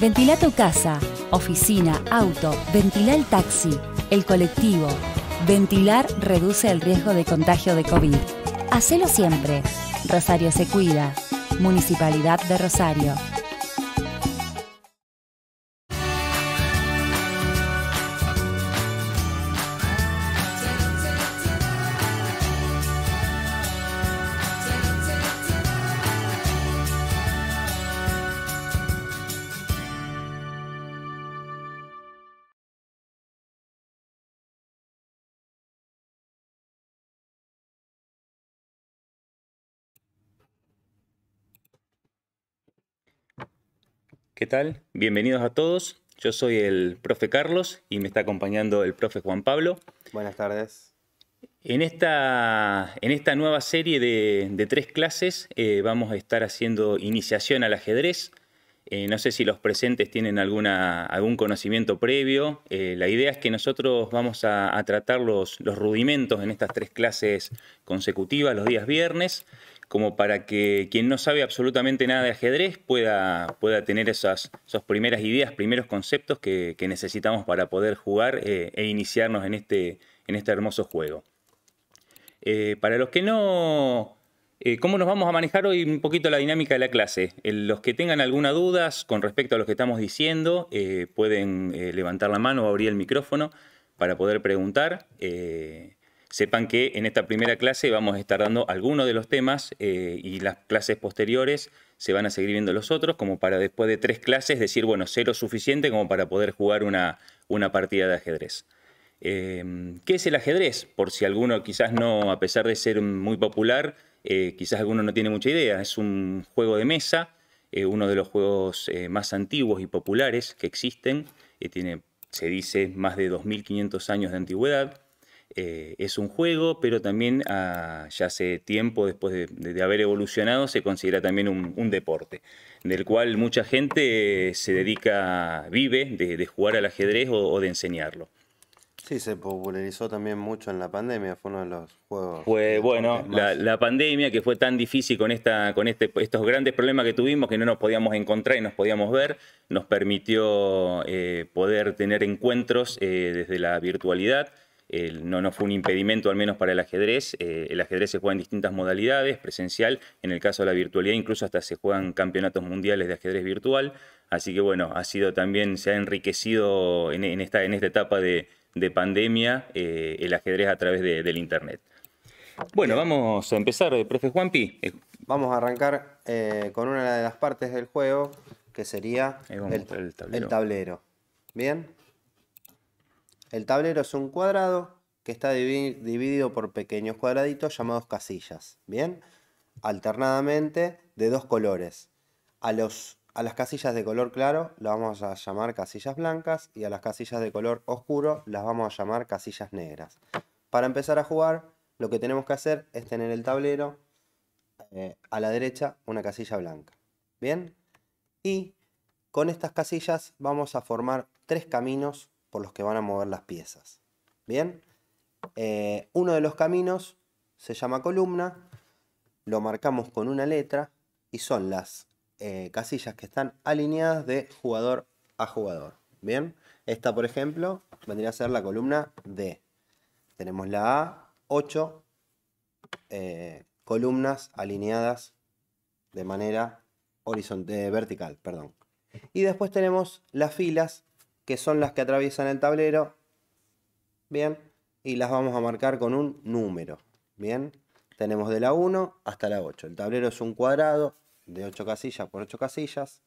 Ventila tu casa, oficina, auto, ventila el taxi, el colectivo. Ventilar reduce el riesgo de contagio de COVID. Hacelo siempre. Rosario se cuida. Municipalidad de Rosario. ¿Qué tal? Bienvenidos a todos. Yo soy el profe Carlos y me está acompañando el profe Juan Pablo. Buenas tardes. En esta, en esta nueva serie de, tres clases eh, vamos a estar haciendo iniciación al ajedrez. Eh, no sé si los presentes tienen alguna, algún conocimiento previo. Eh, la idea es que nosotros vamos a, tratar los, los rudimentos en estas tres clases consecutivas los días viernes como para que quien no sabe absolutamente nada de ajedrez pueda, pueda tener esas, primeras ideas, primeros conceptos que, necesitamos para poder jugar eh, e iniciarnos en este, en este hermoso juego. Eh, para los que no... Eh, ¿Cómo nos vamos a manejar hoy un poquito la dinámica de la clase? los que tengan alguna duda con respecto a lo que estamos diciendo, pueden levantar la mano o abrir el micrófono para poder preguntar. Sepan que en esta primera clase vamos a estar dando algunos de los temas eh, y las clases posteriores se van a seguir viendo los otros, como para después de tres clases decir, bueno, cero suficiente como para poder jugar una, partida de ajedrez. Eh, ¿Qué es el ajedrez? Por si alguno quizás no, a pesar de ser muy popular, eh, quizás alguno no tiene mucha idea. Es un juego de mesa, uno de los juegos más antiguos y populares que existen. tiene, se dice, más de 2.500 años de antigüedad. Eh, es un juego, pero también ah, ya hace tiempo, después de, haber evolucionado, se considera también un, deporte, del cual mucha gente se dedica, vive de, jugar al ajedrez o, de enseñarlo. Sí, se popularizó también mucho en la pandemia, fue uno de los juegos. Fue, bueno, la, pandemia que fue tan difícil con, esta, con este, estos grandes problemas que tuvimos, que no nos podíamos encontrar y nos podíamos ver, nos permitió eh, poder tener encuentros eh, desde la virtualidad no, fue un impedimento al menos para el ajedrez. Eh, el ajedrez se juega en distintas modalidades, presencial, en el caso de la virtualidad incluso hasta se juegan campeonatos mundiales de ajedrez virtual. Así que bueno, ha sido también, se ha enriquecido en, esta, en esta etapa de, pandemia eh, el ajedrez a través del Internet. Bueno, vamos a empezar, eh, profe Juanpi. Vamos a arrancar con una de las partes del juego, que sería el, tablero. ¿Bien? El tablero es un cuadrado que está dividido por pequeños cuadraditos llamados casillas, ¿bien? Alternadamente de dos colores. A, los, a las casillas de color claro las vamos a llamar casillas blancas y a las casillas de color oscuro las vamos a llamar casillas negras. Para empezar a jugar, lo que tenemos que hacer es tener el tablero eh, a la derecha una casilla blanca. ¿Bien? Y con estas casillas vamos a formar tres caminos por los que van a mover las piezas. Bien, eh, uno de los caminos se llama columna, lo marcamos con una letra y son las eh, casillas que están alineadas de jugador a jugador. Bien, esta por ejemplo vendría a ser la columna D. Tenemos la A, 8 eh, columnas alineadas de manera vertical. Perdón. Y después tenemos las filas que son las que atraviesan el tablero. Bien, y las vamos a marcar con un número. Bien, tenemos de la 1 hasta la 8. El tablero es un cuadrado de 8 casillas por 8 casillas.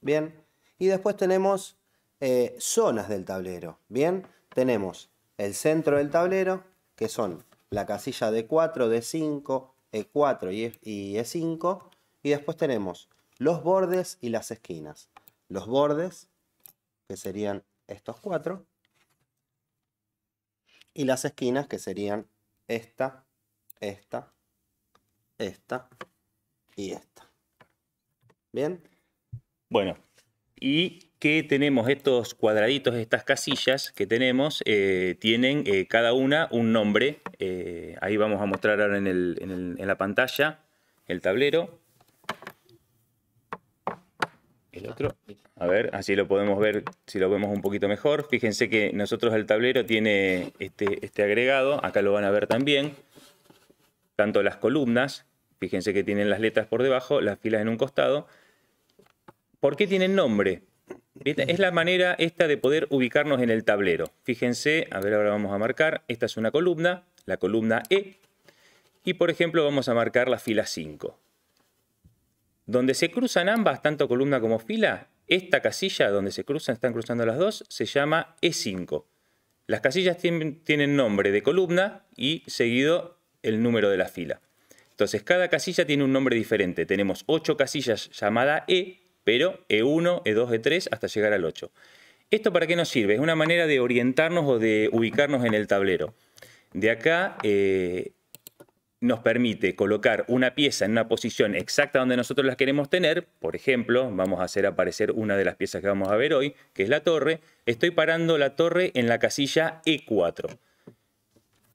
Bien, y después tenemos eh, zonas del tablero. Bien, tenemos el centro del tablero, que son la casilla de 4, de 5, E4 y E5. E y después tenemos los bordes y las esquinas. Los bordes que serían estos cuatro, y las esquinas, que serían esta, esta, esta y esta. ¿Bien? Bueno, y qué tenemos estos cuadraditos, estas casillas que tenemos, eh, tienen eh, cada una un nombre. Eh, ahí vamos a mostrar ahora en, en la pantalla el tablero. El otro. A ver, así lo podemos ver, si lo vemos un poquito mejor. Fíjense que nosotros el tablero tiene este, este, agregado, acá lo van a ver también. Tanto las columnas, fíjense que tienen las letras por debajo, las filas en un costado. ¿Por qué tienen nombre? Es la manera esta de poder ubicarnos en el tablero. Fíjense, a ver, ahora vamos a marcar. Esta es una columna, la columna E. Y por ejemplo vamos a marcar la fila 5. Donde se cruzan ambas, tanto columna como fila, esta casilla donde se cruzan, están cruzando las dos, se llama E5. Las casillas tienen, nombre de columna y seguido el número de la fila. Entonces, cada casilla tiene un nombre diferente. Tenemos ocho casillas llamada E, pero E1, E2, E3 hasta llegar al 8. ¿Esto para qué nos sirve? Es una manera de orientarnos o de ubicarnos en el tablero. De acá eh, nos permite colocar una pieza en una posición exacta donde nosotros la queremos tener. Por ejemplo, vamos a hacer aparecer una de las piezas que vamos a ver hoy, que es la torre. Estoy parando la torre en la casilla E4.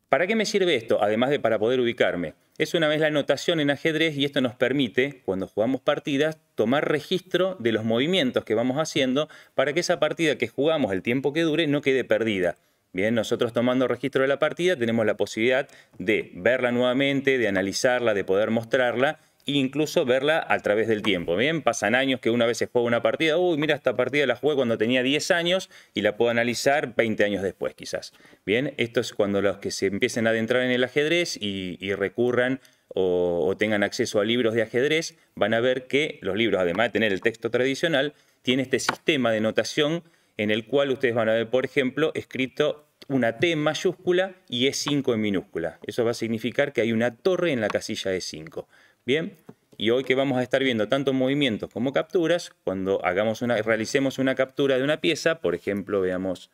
¿Para qué me sirve esto? Además de para poder ubicarme. Es una vez la anotación en ajedrez y esto nos permite, cuando jugamos partidas, tomar registro de los movimientos que vamos haciendo para que esa partida que jugamos, el tiempo que dure, no quede perdida. Bien, nosotros tomando registro de la partida tenemos la posibilidad de verla nuevamente, de analizarla, de poder mostrarla e incluso verla a través del tiempo. Bien, pasan años que una vez se juega una partida, uy, mira, esta partida la jugué cuando tenía 10 años y la puedo analizar 20 años después quizás. Bien, esto es cuando los que se empiecen a adentrar en el ajedrez y, recurran o, o tengan acceso a libros de ajedrez, van a ver que los libros, además de tener el texto tradicional, tiene este sistema de notación en el cual ustedes van a ver, por ejemplo, escrito una T en mayúscula y E5 en minúscula. Eso va a significar que hay una torre en la casilla E5. Bien, y hoy que vamos a estar viendo tanto movimientos como capturas, cuando hagamos una, realicemos una captura de una pieza, por ejemplo, veamos,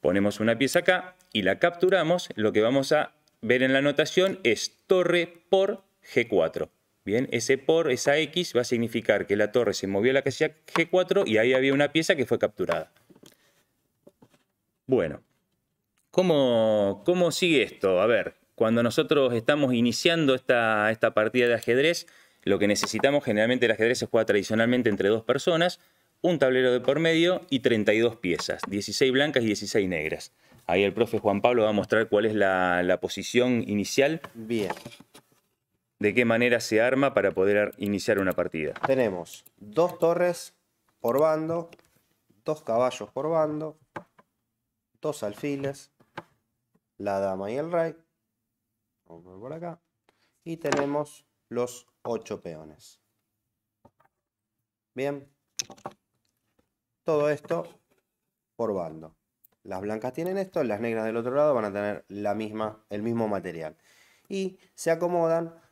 ponemos una pieza acá y la capturamos, lo que vamos a ver en la notación es torre por G4. Bien, ese por, esa X va a significar que la torre se movió a la casilla G4 y ahí había una pieza que fue capturada. Bueno, ¿cómo, cómo sigue esto? A ver, cuando nosotros estamos iniciando esta, esta partida de ajedrez, lo que necesitamos generalmente el ajedrez se juega tradicionalmente entre dos personas, un tablero de por medio y 32 piezas, 16 blancas y 16 negras. Ahí el profe Juan Pablo va a mostrar cuál es la, la posición inicial. Bien de qué manera se arma para poder iniciar una partida. Tenemos dos torres por bando, dos caballos por bando, dos alfiles, la dama y el rey. Vamos por, acá. Y tenemos los ocho peones. Bien. Todo esto por bando. Las blancas tienen esto, las negras del otro lado van a tener la misma, el mismo material. Y se acomodan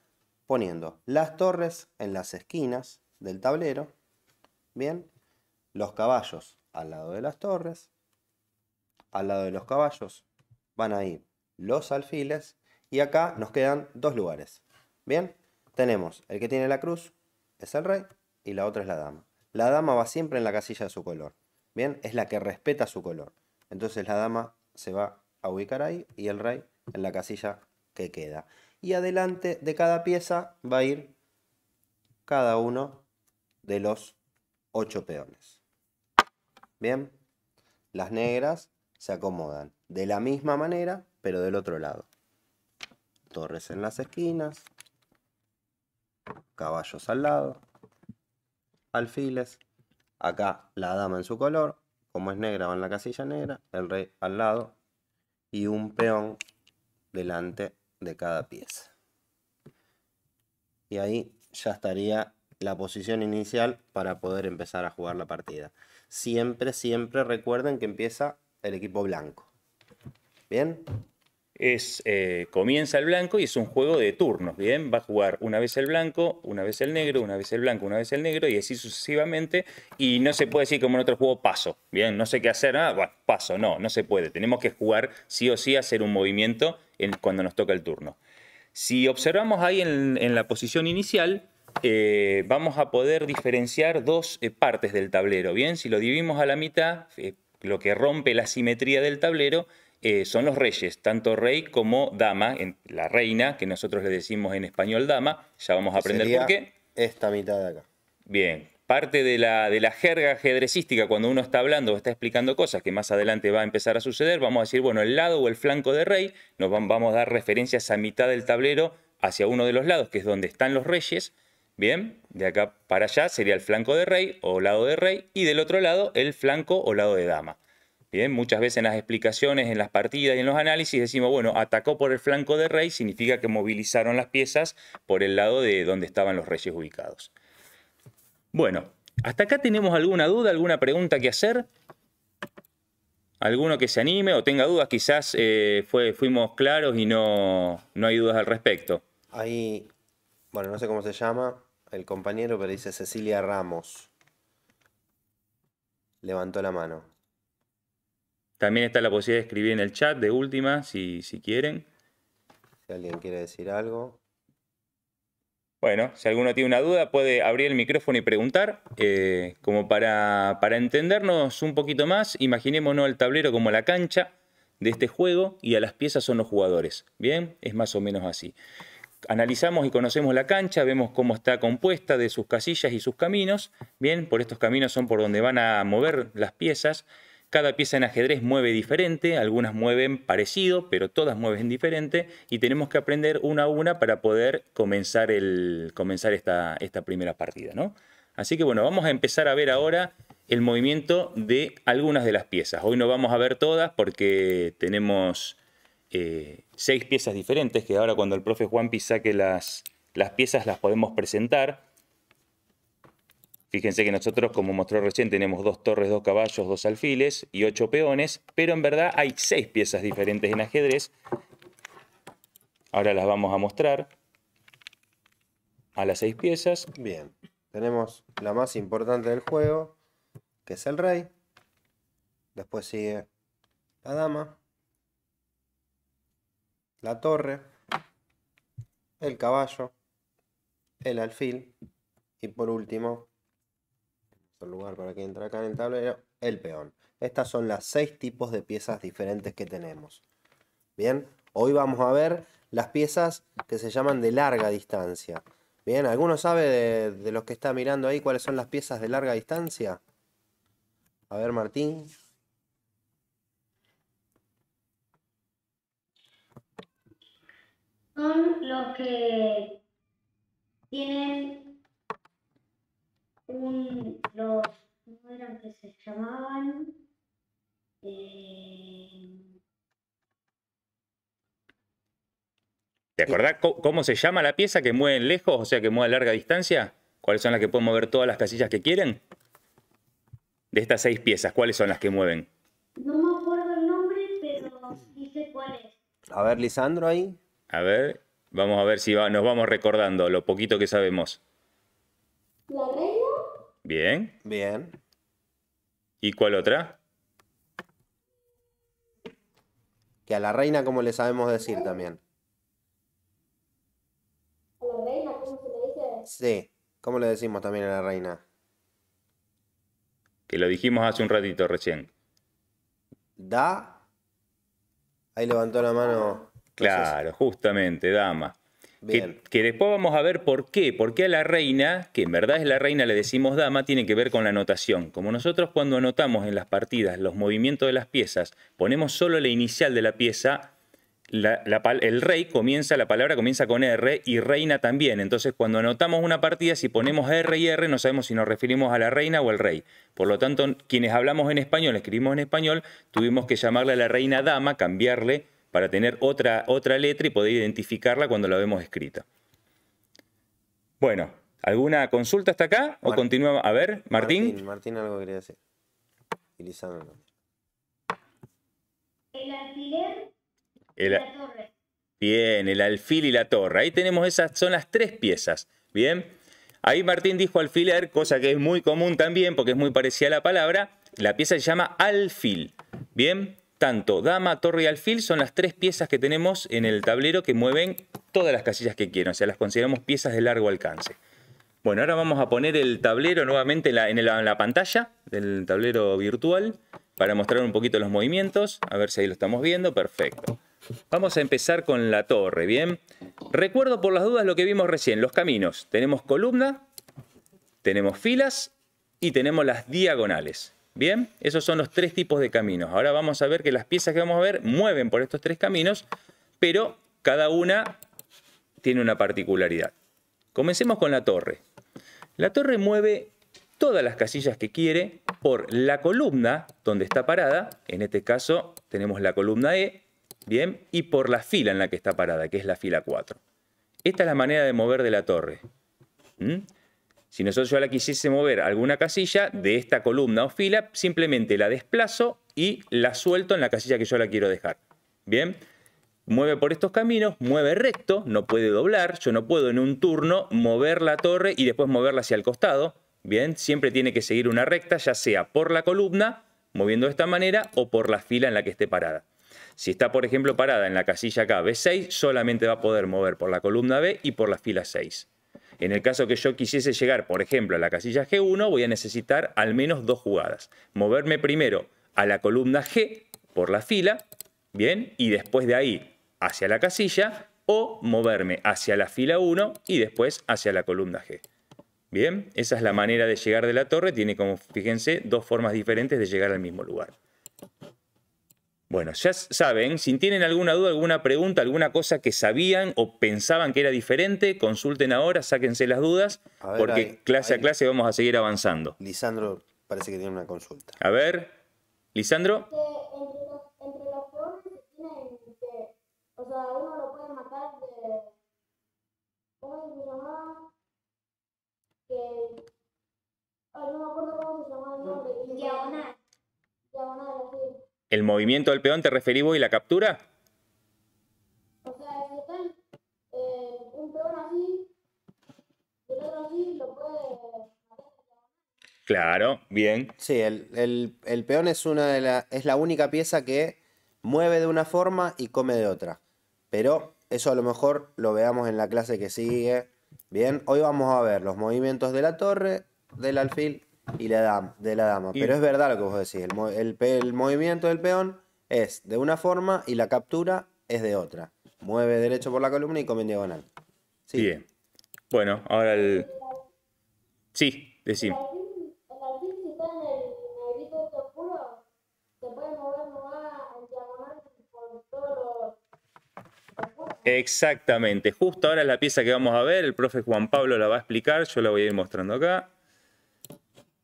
poniendo las torres en las esquinas del tablero, bien, los caballos al lado de las torres, al lado de los caballos van a ir los alfiles y acá nos quedan dos lugares, bien, tenemos el que tiene la cruz es el rey y la otra es la dama. La dama va siempre en la casilla de su color, bien, es la que respeta su color. Entonces la dama se va a ubicar ahí y el rey en la casilla que queda y adelante de cada pieza va a ir cada uno de los ocho peones. Bien, las negras se acomodan de la misma manera, pero del otro lado. Torres en las esquinas, caballos al lado, alfiles, acá la dama en su color, como es negra va en la casilla negra, el rey al lado y un peón delante de cada pieza. Y ahí ya estaría la posición inicial para poder empezar a jugar la partida. Siempre, siempre recuerden que empieza el equipo blanco. ¿Bien? es, eh, comienza el blanco y es un juego de turnos, ¿bien? Va a jugar una vez el blanco, una vez el negro, una vez el blanco, una vez el negro y así sucesivamente. Y no se puede decir como en otro juego paso, ¿bien? No sé qué hacer, ah, bueno, paso, no, no se puede. Tenemos que jugar sí o sí, hacer un movimiento cuando nos toca el turno. Si observamos ahí en, la posición inicial, eh, vamos a poder diferenciar dos eh, partes del tablero, ¿bien? Si lo dividimos a la mitad, lo que rompe la simetría del tablero eh, son los reyes, tanto rey como dama, la reina, que nosotros le decimos en español dama, ya vamos a aprender por qué. Esta mitad de acá. Bien, parte de la, jerga ajedrecística, cuando uno está hablando o está explicando cosas que más adelante va a empezar a suceder, vamos a decir, bueno, el lado o el flanco de rey, nos vamos a dar referencias a mitad del tablero hacia uno de los lados, que es donde están los reyes, ¿bien? De acá para allá sería el flanco de rey o lado de rey, y del otro lado el flanco o lado de dama. ¿eh? muchas veces en las explicaciones, en las partidas y en los análisis decimos, bueno, atacó por el flanco de rey, significa que movilizaron las piezas por el lado de donde estaban los reyes ubicados. Bueno, ¿hasta acá tenemos alguna duda, alguna pregunta que hacer? ¿Alguno que se anime o tenga dudas? Quizás eh, fue, fuimos claros y no, no hay dudas al respecto. Ahí, bueno, no sé cómo se llama el compañero, pero dice Cecilia Ramos. Levantó la mano. También está la posibilidad de escribir en el chat de última, si, si quieren. Si alguien quiere decir algo. Bueno, si alguno tiene una duda puede abrir el micrófono y preguntar. Eh, como para, para entendernos un poquito más, imaginémonos el tablero como la cancha de este juego y a las piezas son los jugadores. Bien, es más o menos así. Analizamos y conocemos la cancha, vemos cómo está compuesta de sus casillas y sus caminos. Bien, por estos caminos son por donde van a mover las piezas. Cada pieza en ajedrez mueve diferente, algunas mueven parecido, pero todas mueven diferente y tenemos que aprender una a una para poder comenzar, el, comenzar esta, esta primera partida. ¿no? Así que bueno, vamos a empezar a ver ahora el movimiento de algunas de las piezas. Hoy no vamos a ver todas porque tenemos eh, seis piezas diferentes que ahora cuando el profe Juanpi saque las, las piezas las podemos presentar. Fíjense que nosotros, como mostró recién, tenemos dos torres, dos caballos, dos alfiles y ocho peones, pero en verdad hay seis piezas diferentes en ajedrez. Ahora las vamos a mostrar a las seis piezas. Bien, tenemos la más importante del juego, que es el rey. Después sigue la dama, la torre, el caballo, el alfil y por último lugar para que entre acá en el tablero, el peón. Estas son las seis tipos de piezas diferentes que tenemos. Bien, hoy vamos a ver las piezas que se llaman de larga distancia. Bien, ¿alguno sabe de, de los que está mirando ahí cuáles son las piezas de larga distancia? A ver, Martín. Son los que tienen un, los, ¿cómo eran que se llamaban? Eh, ¿Te acordás eh, cómo se llama la pieza que mueven lejos, o sea, que mueve a larga distancia? ¿Cuáles son las que pueden mover todas las casillas que quieren? De estas seis piezas, ¿cuáles son las que mueven? No me acuerdo el nombre, pero dice cuál es. A ver, Lisandro ahí. A ver, vamos a ver si nos vamos recordando lo poquito que sabemos. Bien. Bien. ¿Y cuál otra? Que a la reina, cómo le sabemos decir también. ¿A la reina, cómo se le dice? Sí, ¿cómo le decimos también a la reina? Que lo dijimos hace un ratito recién. Da. Ahí levantó la mano. Claro, justamente, dama. Que, después vamos a ver por qué, por qué a la reina, que en verdad es la reina, le decimos dama, tiene que ver con la anotación. Como nosotros cuando anotamos en las partidas los movimientos de las piezas, ponemos solo la inicial de la pieza, el rey comienza, la palabra comienza con R y reina también. Entonces, cuando anotamos una partida, si ponemos R y R, no sabemos si nos referimos a la reina o al rey. Por lo tanto, quienes hablamos en español, escribimos en español, tuvimos que llamarle a la reina dama, cambiarle para tener otra, otra letra y poder identificarla cuando la vemos escrita. Bueno, ¿alguna consulta hasta acá? ¿O continuamos? A ver, Martín. Martín, algo quería decir. El alfiler y la torre. Bien, el alfil y la torre. Ahí tenemos esas, son las tres piezas. Bien. Ahí Martín dijo alfiler, cosa que es muy común también porque es muy parecida a la palabra. La pieza se llama alfil. Bien tanto dama, torre y alfil son las tres piezas que tenemos en el tablero que mueven todas las casillas que quieran, o sea, las consideramos piezas de largo alcance. Bueno, ahora vamos a poner el tablero nuevamente en la, pantalla del tablero virtual para mostrar un poquito los movimientos, a ver si ahí lo estamos viendo, perfecto. Vamos a empezar con la torre, ¿bien? Recuerdo por las dudas lo que vimos recién, los caminos. Tenemos columna, tenemos filas y tenemos las diagonales. Bien, esos son los tres tipos de caminos. Ahora vamos a ver que las piezas que vamos a ver mueven por estos tres caminos, pero cada una tiene una particularidad. Comencemos con la torre. La torre mueve todas las casillas que quiere por la columna donde está parada, en este caso tenemos la columna E, bien, y por la fila en la que está parada, que es la fila 4. Esta es la manera de mover de la torre. ¿Mm? Si nosotros yo la quisiese mover alguna casilla de esta columna o fila, simplemente la desplazo y la suelto en la casilla que yo la quiero dejar. Bien, mueve por estos caminos, mueve recto, no puede doblar. Yo no puedo en un turno mover la torre y después moverla hacia el costado. Bien, siempre tiene que seguir una recta, ya sea por la columna, moviendo de esta manera, o por la fila en la que esté parada. Si está, por ejemplo, parada en la casilla acá B6, solamente va a poder mover por la columna B y por la fila 6. En el caso que yo quisiese llegar, por ejemplo, a la casilla G1, voy a necesitar al menos dos jugadas. Moverme primero a la columna G por la fila, ¿bien? Y después de ahí hacia la casilla o moverme hacia la fila 1 y después hacia la columna G. Bien, esa es la manera de llegar de la torre, tiene como, fíjense, dos formas diferentes de llegar al mismo lugar. Bueno, ya saben, si tienen alguna duda, alguna pregunta, alguna cosa que sabían o pensaban que era diferente, consulten ahora, sáquense las dudas, porque clase a clase vamos a seguir avanzando. Lisandro parece que tiene una consulta. A ver, Lisandro. movimiento del peón te referís vos y la captura? O sea, eh, un peón así el otro así, lo puede... Claro, bien. Sí, el, peón es, una de la, es la única pieza que mueve de una forma y come de otra. Pero eso a lo mejor lo veamos en la clase que sigue. Bien, hoy vamos a ver los movimientos de la torre, del alfil y la dama, de la dama. Pero es verdad lo que vos decís. El, movimiento del peón es de una forma y la captura es de otra. Mueve derecho por la columna y come en diagonal. Sí. Bien. Bueno, ahora el. Sí, decimos. Exactamente, justo ahora es la pieza que vamos a ver, el profe Juan Pablo la va a explicar, yo la voy a ir mostrando acá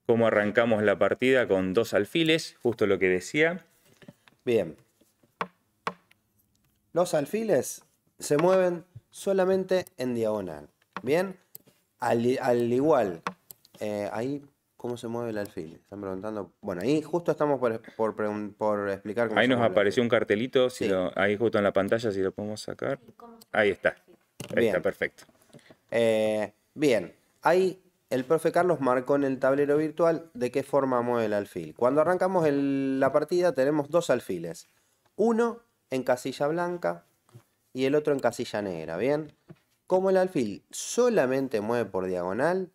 cómo arrancamos la partida con dos alfiles, justo lo que decía. Bien. Los alfiles se mueven solamente en diagonal. Bien, al, igual, eh, ahí, ¿cómo se mueve el alfil? Están preguntando. Bueno, ahí justo estamos por, explicar cómo Ahí nos apareció un cartelito, ahí justo en la pantalla, si lo podemos sacar. Ahí está. Ahí está, perfecto. Eh, bien, Ahí el profe Carlos marcó en el tablero virtual de qué forma mueve el alfil. Cuando arrancamos la partida tenemos dos alfiles. Uno en casilla blanca y el otro en casilla negra, ¿bien? Como el alfil solamente mueve por diagonal,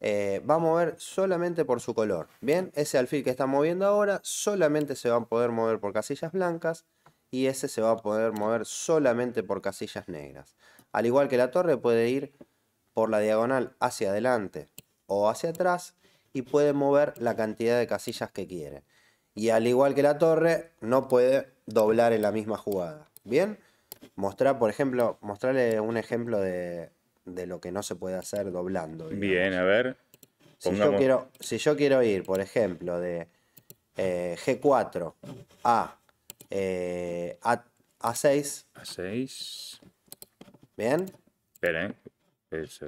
eh, va a mover solamente por su color, ¿bien? Ese alfil que está moviendo ahora solamente se va a poder mover por casillas blancas y ese se va a poder mover solamente por casillas negras. Al igual que la torre puede ir por la diagonal hacia adelante o hacia atrás y puede mover la cantidad de casillas que quiere. Y al igual que la torre, no puede doblar en la misma jugada. ¿Bien? Mostrar, por ejemplo, mostrarle un ejemplo de, lo que no se puede hacer doblando. Bien, a ver. Si, yo quiero, si yo quiero ir, por ejemplo, de eh, G4 eh, a, a, 6 A6. ¿Bien? Espera, eso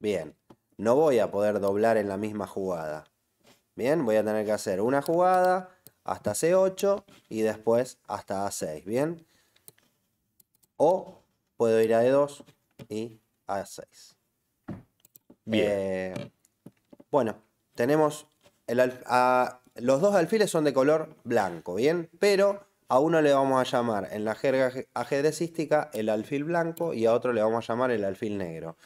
Bien. No voy a poder doblar en la misma jugada. Bien, voy a tener que hacer una jugada hasta C8 y después hasta A6. Bien. O puedo ir a E2 y A6. Bien. Eh, bueno, tenemos a, los dos alfiles son de color blanco, ¿bien? Pero a uno le vamos a llamar en la jerga ajedrecística el alfil blanco y a otro le vamos a llamar el alfil negro.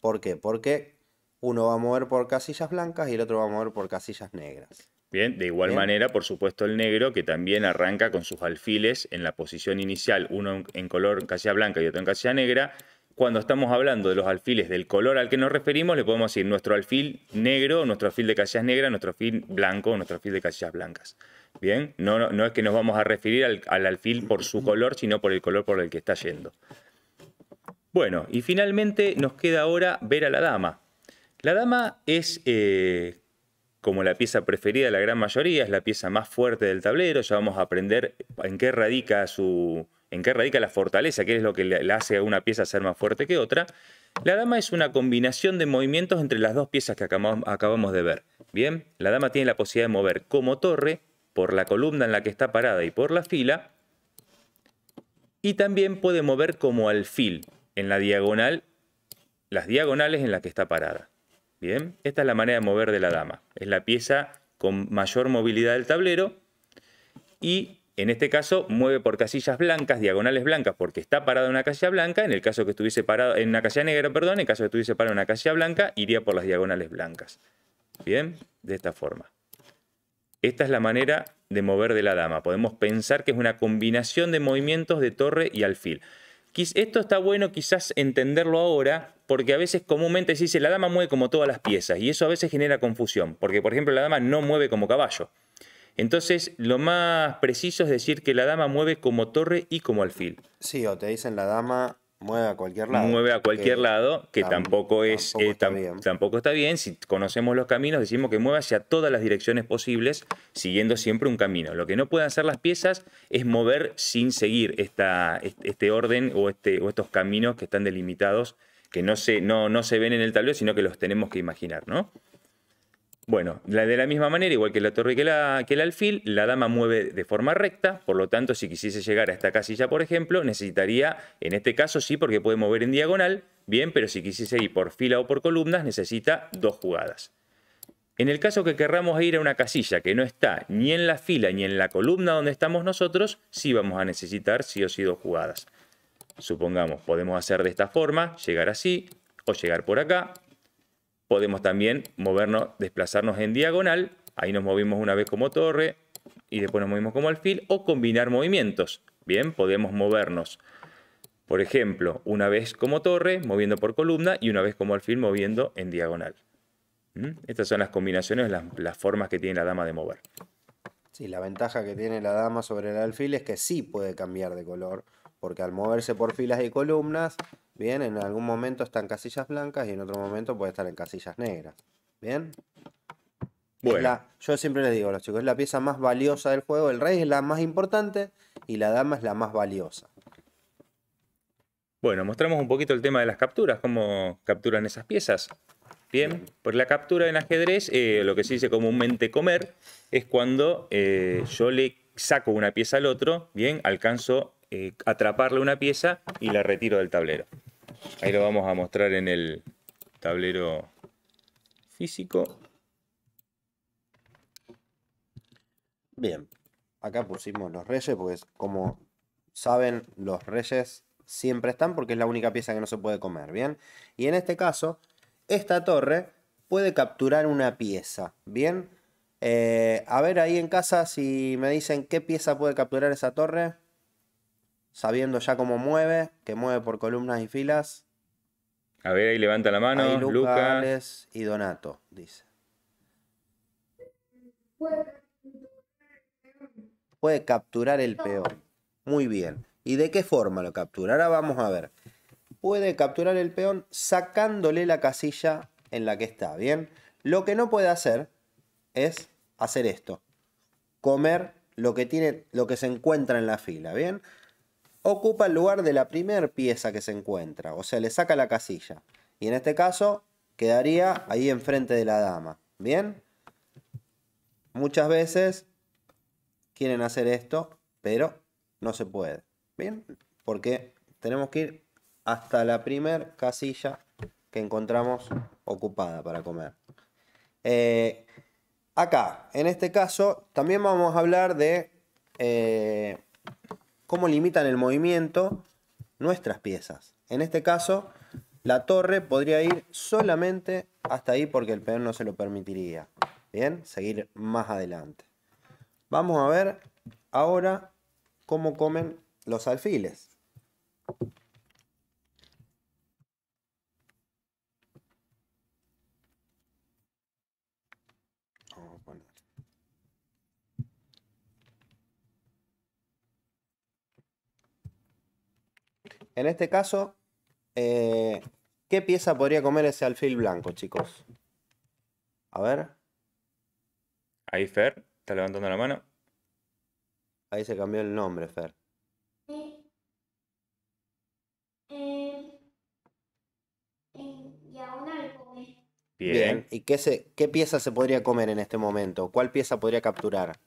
¿Por qué? Porque uno va a mover por casillas blancas y el otro va a mover por casillas negras. Bien, de igual manera, por supuesto, el negro, que también arranca con sus alfiles en la posición inicial, uno en color casilla blanca y otro en casilla negra. Cuando estamos hablando de los alfiles del color al que nos referimos, le podemos decir nuestro alfil negro, nuestro alfil de casillas negras, nuestro alfil blanco, nuestro alfil de casillas blancas. Bien, no, no, es que nos vamos a referir al, alfil por su color, sino por el color por el que está yendo. Bueno, y finalmente nos queda ahora ver a la dama. La dama es eh, como la pieza preferida de la gran mayoría, es la pieza más fuerte del tablero, ya vamos a aprender en qué radica su en qué radica la fortaleza, qué es lo que le hace a una pieza ser más fuerte que otra. La dama es una combinación de movimientos entre las dos piezas que acabamos de ver. Bien, la dama tiene la posibilidad de mover como torre por la columna en la que está parada y por la fila. Y también puede mover como alfil en la diagonal, las diagonales en las que está parada. Bien, esta es la manera de mover de la dama. Es la pieza con mayor movilidad del tablero y en este caso mueve por casillas blancas, diagonales blancas, porque está parada en una casilla blanca. En el caso que estuviese parada en una casilla negra, perdón, en el caso que estuviese parada en una casilla blanca, iría por las diagonales blancas. Bien, de esta forma. Esta es la manera de mover de la dama. Podemos pensar que es una combinación de movimientos de torre y alfil. Esto está bueno quizás entenderlo ahora, porque a veces comúnmente se dice la dama mueve como todas las piezas, y eso a veces genera confusión, porque por ejemplo la dama no mueve como caballo. Entonces, lo más preciso es decir que la dama mueve como torre y como alfil. Sí, o te dicen la dama mueve a cualquier lado. Mueve a cualquier eh, lado, que tampoco, es, tampoco, eh, está bien. tampoco está bien. Si conocemos los caminos, decimos que mueva hacia todas las direcciones posibles, siguiendo siempre un camino. Lo que no pueden hacer las piezas es mover sin seguir esta, este orden o, este, o estos caminos que están delimitados, que no se, no, no se ven en el tablero, sino que los tenemos que imaginar, ¿no? Bueno, de la misma manera, igual que la torre y que, el alfil, la dama mueve de forma recta, por lo tanto, si quisiese llegar a esta casilla, por ejemplo, necesitaría, en este caso sí, porque puede mover en diagonal, bien, pero si quisiese ir por fila o por columnas, necesita dos jugadas. En el caso que querramos ir a una casilla que no está ni en la fila ni en la columna donde estamos nosotros, sí vamos a necesitar sí o sí dos jugadas. Supongamos, podemos hacer de esta forma, llegar así, o llegar por acá, Podemos también movernos, desplazarnos en diagonal. Ahí nos movimos una vez como torre y después nos movimos como alfil o combinar movimientos. Bien, podemos movernos, por ejemplo, una vez como torre, moviendo por columna y una vez como alfil moviendo en diagonal. ¿Mm? Estas son las combinaciones, las, las formas que tiene la dama de mover. Sí, la ventaja que tiene la dama sobre el alfil es que sí puede cambiar de color porque al moverse por filas y columnas, bien, en algún momento están casillas blancas y en otro momento puede estar en casillas negras. Bien. Bueno. yo siempre les digo a los chicos, es la pieza más valiosa del juego. El rey es la más importante y la dama es la más valiosa. Bueno, mostramos un poquito el tema de las capturas, cómo capturan esas piezas. Bien, pues la captura en ajedrez, eh, lo que se dice comúnmente comer, es cuando eh, yo le saco una pieza al otro, bien, alcanzo eh, atraparle una pieza y la retiro del tablero. Ahí lo vamos a mostrar en el tablero físico. Bien, acá pusimos los reyes, porque como saben, los reyes siempre están porque es la única pieza que no se puede comer, ¿bien? Y en este caso, esta torre puede capturar una pieza, ¿bien? Eh, a ver ahí en casa si me dicen qué pieza puede capturar esa torre sabiendo ya cómo mueve, que mueve por columnas y filas. A ver, ahí levanta la mano. Ahí Lucas. y Donato, dice. Puede capturar el peón. Muy bien. ¿Y de qué forma lo captura? Ahora vamos a ver. Puede capturar el peón sacándole la casilla en la que está, ¿bien? Lo que no puede hacer es hacer esto. Comer lo que, tiene, lo que se encuentra en la fila, ¿bien? ocupa el lugar de la primera pieza que se encuentra, o sea, le saca la casilla. Y en este caso quedaría ahí enfrente de la dama. ¿Bien? Muchas veces quieren hacer esto, pero no se puede. ¿Bien? Porque tenemos que ir hasta la primera casilla que encontramos ocupada para comer. Eh, acá, en este caso, también vamos a hablar de... Eh, cómo limitan el movimiento nuestras piezas. En este caso, la torre podría ir solamente hasta ahí porque el peón no se lo permitiría. Bien, seguir más adelante. Vamos a ver ahora cómo comen los alfiles. En este caso, eh, ¿qué pieza podría comer ese alfil blanco, chicos? A ver. Ahí Fer, está levantando la mano. Ahí se cambió el nombre, Fer. Bien. ¿Y qué, se, qué pieza se podría comer en este momento? ¿Cuál pieza podría capturar?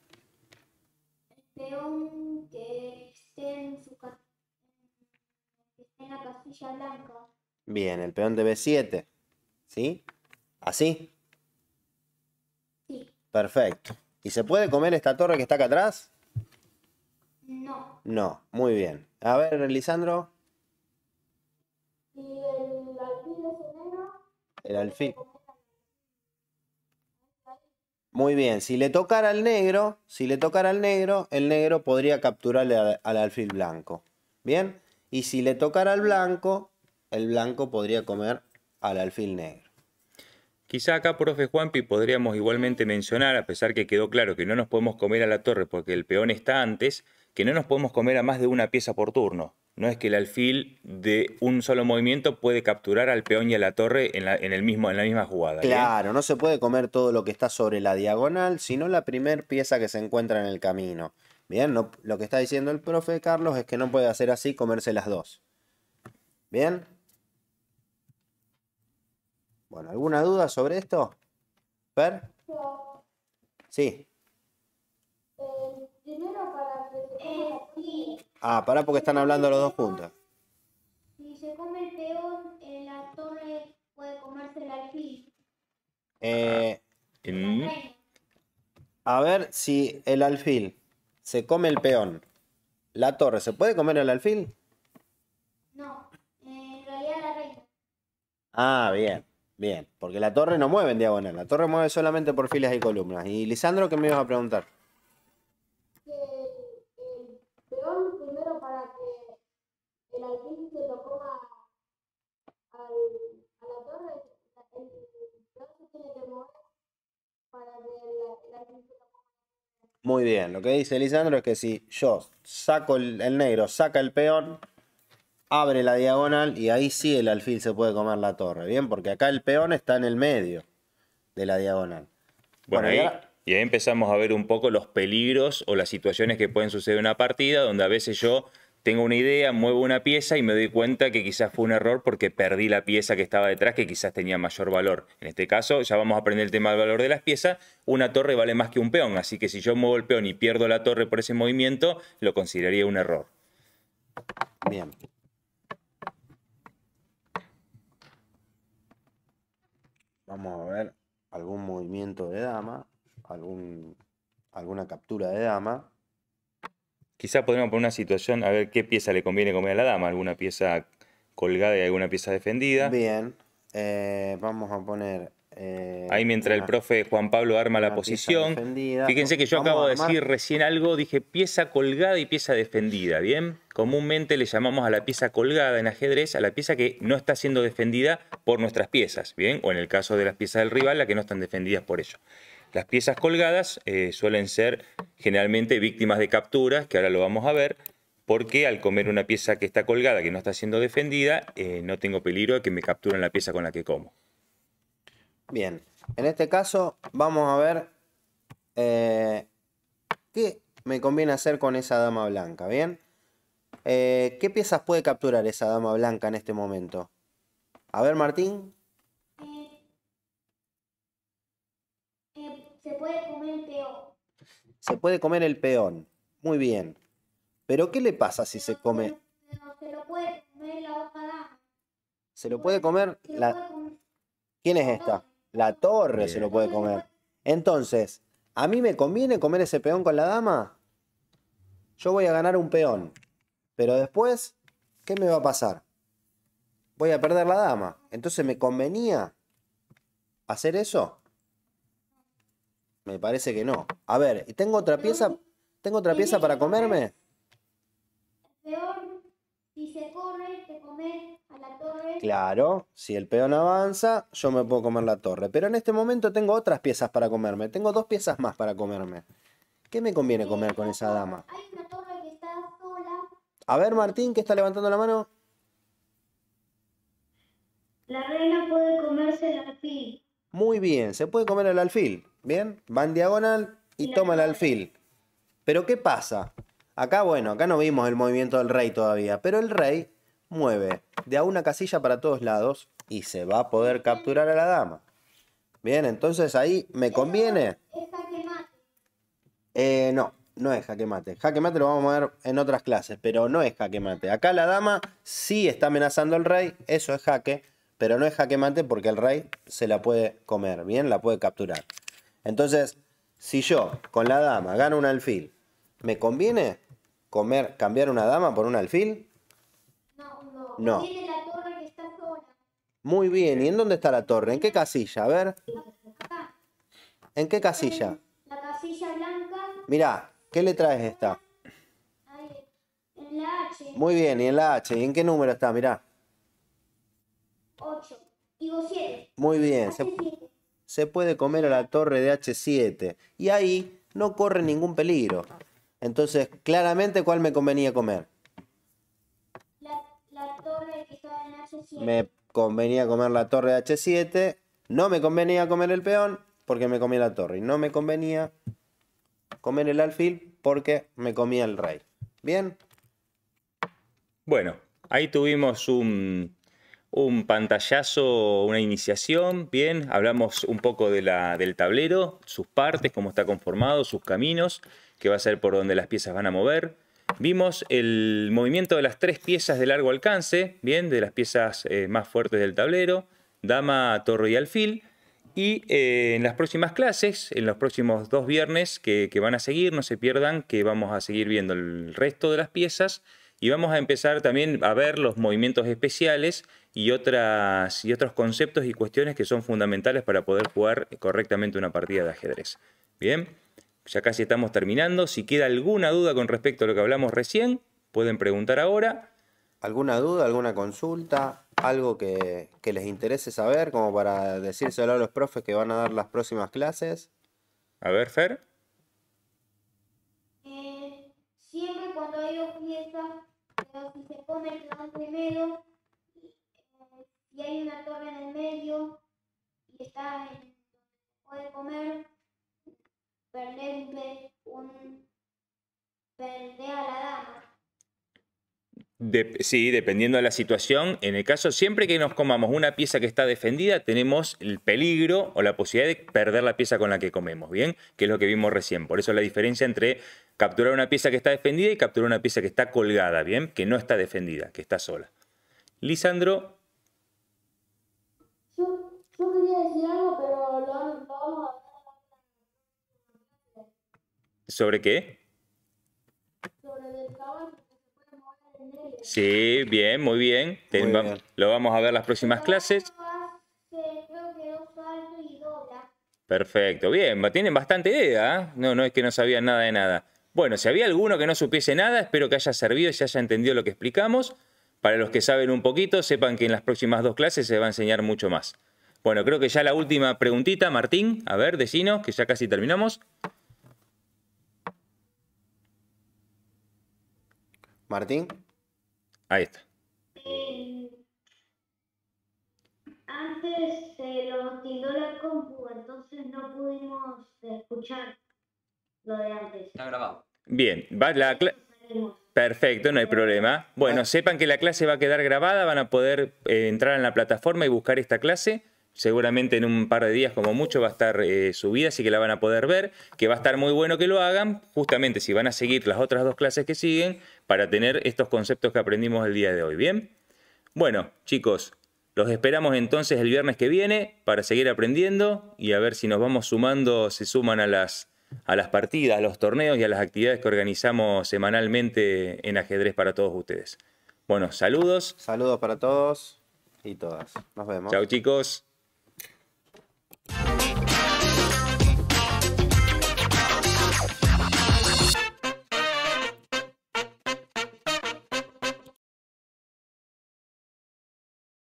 Bien, el peón de B7. ¿Sí? ¿Así? Sí. Perfecto. ¿Y se puede comer esta torre que está acá atrás? No. No, muy bien. A ver, Lisandro. el alfil El alfil. Muy bien, si le tocara al negro, si le tocara al negro, el negro podría capturarle al, al alfil blanco. ¿Bien? Y si le tocara al blanco, el blanco podría comer al alfil negro. Quizá acá, profe Juanpi, podríamos igualmente mencionar, a pesar que quedó claro que no nos podemos comer a la torre porque el peón está antes, que no nos podemos comer a más de una pieza por turno. No es que el alfil de un solo movimiento puede capturar al peón y a la torre en la, el mismo, en la misma jugada. Claro, no se puede comer todo lo que está sobre la diagonal, sino la primer pieza que se encuentra en el camino. Bien, lo que está diciendo el profe Carlos es que no puede hacer así comerse las dos. Bien. Bueno, ¿alguna duda sobre esto? ¿Per? Sí. Eh, para Ah, pará porque están hablando los dos juntos. Si se come el peón, la torre puede comerse alfil. Eh, a ver si el alfil se come el peón. La torre, ¿se puede comer el alfil? No, en eh, realidad la reina. Ah, bien, bien. Porque la torre no mueve en diagonal, la torre mueve solamente por filas y columnas. ¿Y Lisandro qué me ibas a preguntar? Que el peón primero para que el alfil se lo coma al, a la torre, el peón se tiene que mover para que el alfil se muy bien, lo que dice Lisandro es que si yo saco el, negro, saca el peón, abre la diagonal y ahí sí el alfil se puede comer la torre, ¿bien? Porque acá el peón está en el medio de la diagonal. Bueno, y ahí empezamos a ver un poco los peligros o las situaciones que pueden suceder en una partida donde a veces yo tengo una idea, muevo una pieza y me doy cuenta que quizás fue un error porque perdí la pieza que estaba detrás que quizás tenía mayor valor. En este caso ya vamos a aprender el tema del valor de las piezas. Una torre vale más que un peón, así que si yo muevo el peón y pierdo la torre por ese movimiento, lo consideraría un error. Bien. Vamos a ver algún movimiento de dama, algún, alguna captura de dama. Quizá podríamos poner una situación, a ver qué pieza le conviene comer a la dama, alguna pieza colgada y alguna pieza defendida. Bien, eh, vamos a poner... Eh, Ahí mientras el profe Juan Pablo arma la posición. Fíjense que yo acabo de decir recién algo, dije pieza colgada y pieza defendida, ¿bien? Comúnmente le llamamos a la pieza colgada en ajedrez a la pieza que no está siendo defendida por nuestras piezas, ¿bien? O en el caso de las piezas del rival, la que no están defendidas por ello. Las piezas colgadas eh, suelen ser generalmente víctimas de capturas, que ahora lo vamos a ver, porque al comer una pieza que está colgada, que no está siendo defendida, eh, no tengo peligro de que me capturen la pieza con la que como. Bien, en este caso vamos a ver eh, qué me conviene hacer con esa dama blanca, ¿bien? ¿Qué piezas puede capturar esa dama blanca en este momento? A ver, Martín. Se puede comer el peón. Muy bien. Pero ¿qué le pasa si se, come? se lo puede comer la dama. Se lo puede comer la. ¿Quién es esta? La torre se lo puede comer. Entonces, ¿a mí me conviene comer ese peón con la dama? Yo voy a ganar un peón. Pero después, ¿qué me va a pasar? Voy a perder la dama. Entonces, ¿me convenía hacer eso? Me parece que no. A ver, ¿tengo otra pieza? ¿Tengo otra pieza para comerme? si se corre, a la torre. Claro, si el peón avanza, yo me puedo comer la torre. Pero en este momento tengo otras piezas para comerme. Tengo dos piezas más para comerme. ¿Qué me conviene eh, comer con esa dama? Hay una torre que está sola. A ver, Martín, ¿qué está levantando la mano? La reina puede comerse el alfil. Muy bien, se puede comer el alfil. ¿Bien? Va en diagonal y toma el alfil. Pero ¿qué pasa? Acá, bueno, acá no vimos el movimiento del rey todavía, pero el rey mueve de a una casilla para todos lados y se va a poder capturar a la dama. Bien, entonces ahí me conviene. Eh, no, no es jaque mate. Jaque mate lo vamos a ver en otras clases, pero no es jaque mate. Acá la dama sí está amenazando al rey, eso es jaque, pero no es jaque mate porque el rey se la puede comer, bien, la puede capturar. Entonces, si yo con la dama gano un alfil, ¿me conviene comer, cambiar una dama por un alfil? No, no. la torre que está Muy bien, ¿y en dónde está la torre? ¿En qué casilla? A ver. ¿En qué casilla? La casilla blanca. Mirá, ¿qué letra es esta? en la H. Muy bien, ¿y en la H? ¿Y en qué número está? Mirá. 8. Digo 7. Muy bien se puede comer a la torre de H7 y ahí no corre ningún peligro. Entonces, claramente, ¿cuál me convenía comer? La, torre que estaba en H7. Me convenía comer la torre de H7, no me convenía comer el peón porque me comía la torre y no me convenía comer el alfil porque me comía el rey. ¿Bien? Bueno, ahí tuvimos un un pantallazo, una iniciación, bien, hablamos un poco del tablero, sus partes, cómo está conformado, sus caminos, que va a ser por donde las piezas van a mover. Vimos el movimiento de las tres piezas de largo alcance, bien, de las piezas eh, más fuertes del tablero, dama, torre y alfil. Y eh, en las próximas clases, en los próximos dos viernes que van a seguir, no se pierdan que vamos a seguir viendo el resto de las piezas y vamos a empezar también a ver los movimientos especiales y, otras, y otros conceptos y cuestiones que son fundamentales para poder jugar correctamente una partida de ajedrez. Bien, ya casi estamos terminando. Si queda alguna duda con respecto a lo que hablamos recién, pueden preguntar ahora. ¿Alguna duda, alguna consulta, algo que, les interese saber, como para decírselo a los profes que van a dar las próximas clases? A ver, Fer. Eh, siempre cuando hay dos pero eh, si se pone el primero, una torre en el medio y está en puede comer. Perderle un. Perder a la dama. sí, dependiendo de la situación. En el caso, siempre que nos comamos una pieza que está defendida, tenemos el peligro o la posibilidad de perder la pieza con la que comemos, ¿bien? Que es lo que vimos recién. Por eso la diferencia entre capturar una pieza que está defendida y capturar una pieza que está colgada, ¿bien? Que no está defendida, que está sola. Lisandro, ¿Sobre qué? Sí, bien, muy bien. Muy Lo vamos a ver las próximas clases. Perfecto, bien, tienen bastante idea. ¿eh? No, no es que no sabían nada de nada. Bueno, si había alguno que no supiese nada, espero que haya servido y se haya entendido lo que explicamos. Para los que saben un poquito, sepan que en las próximas dos clases se va a enseñar mucho más. Bueno, creo que ya la última preguntita, Martín. A ver, decinos, que ya casi terminamos. Martín. Ahí está. Eh, antes se lo tiró la compu, entonces no pudimos escuchar lo de antes. Está grabado. Bien, va la Perfecto, no hay problema. Bueno, sepan que la clase va a quedar grabada, van a poder eh, entrar en la plataforma y buscar esta clase seguramente en un par de días como mucho va a estar eh, subida, así que la van a poder ver, que va a estar muy bueno que lo hagan, justamente si van a seguir las otras dos clases que siguen, para tener estos conceptos que aprendimos el día de hoy, ¿bien? Bueno, chicos, los esperamos entonces el viernes que viene para seguir aprendiendo y a ver si nos vamos sumando, se suman a las, a las partidas, a los torneos y a las actividades que organizamos semanalmente en ajedrez para todos ustedes. Bueno, saludos. Saludos para todos y todas. Nos vemos. Chao chicos.